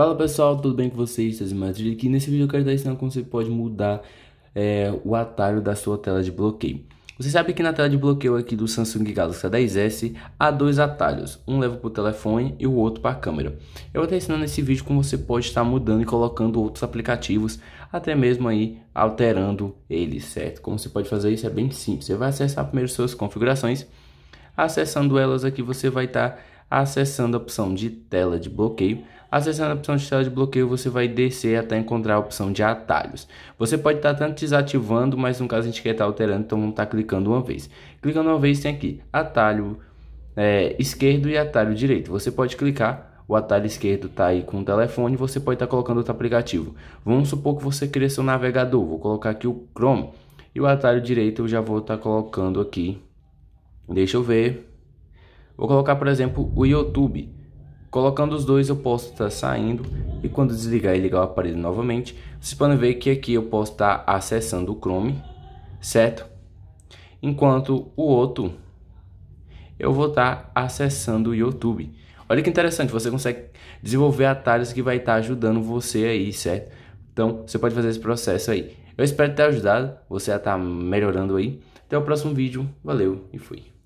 Fala pessoal, tudo bem com vocês? Sou aqui. Nesse vídeo eu quero dar ensinar como você pode mudar é, o atalho da sua tela de bloqueio. Você sabe que na tela de bloqueio aqui do Samsung Galaxy A10s há dois atalhos, um leva para o telefone e o outro para a câmera. Eu vou estar ensinando nesse vídeo como você pode estar mudando e colocando outros aplicativos, até mesmo aí alterando eles, certo? Como você pode fazer isso é bem simples, você vai acessar primeiro suas configurações, acessando elas aqui você vai estar acessando a opção de tela de bloqueio. Acessando a opção de tela de bloqueio, você vai descer até encontrar a opção de atalhos. Você pode estar tá tanto desativando, mas no caso a gente quer estar tá alterando, então vamos estar tá clicando uma vez. Clicando uma vez tem aqui atalho é, esquerdo e atalho direito. Você pode clicar o atalho esquerdo está aí com o telefone, você pode estar colocando outro aplicativo. Vamos supor que você queria seu navegador, vou colocar aqui o Chrome. E o atalho direito eu já vou estar colocando aqui, deixa eu ver, Vou colocar, por exemplo, o YouTube. Colocando os dois eu posso estar tá saindo e quando desligar e ligar o aparelho novamente, vocês podem ver que aqui eu posso estar tá acessando o Chrome, certo? Enquanto o outro, eu vou estar tá acessando o YouTube. Olha que interessante, você consegue desenvolver atalhos que vai estar ajudando você aí, certo? Então, você pode fazer esse processo aí. Eu espero ter ajudado, você a estar melhorando aí. Até o próximo vídeo, valeu e fui.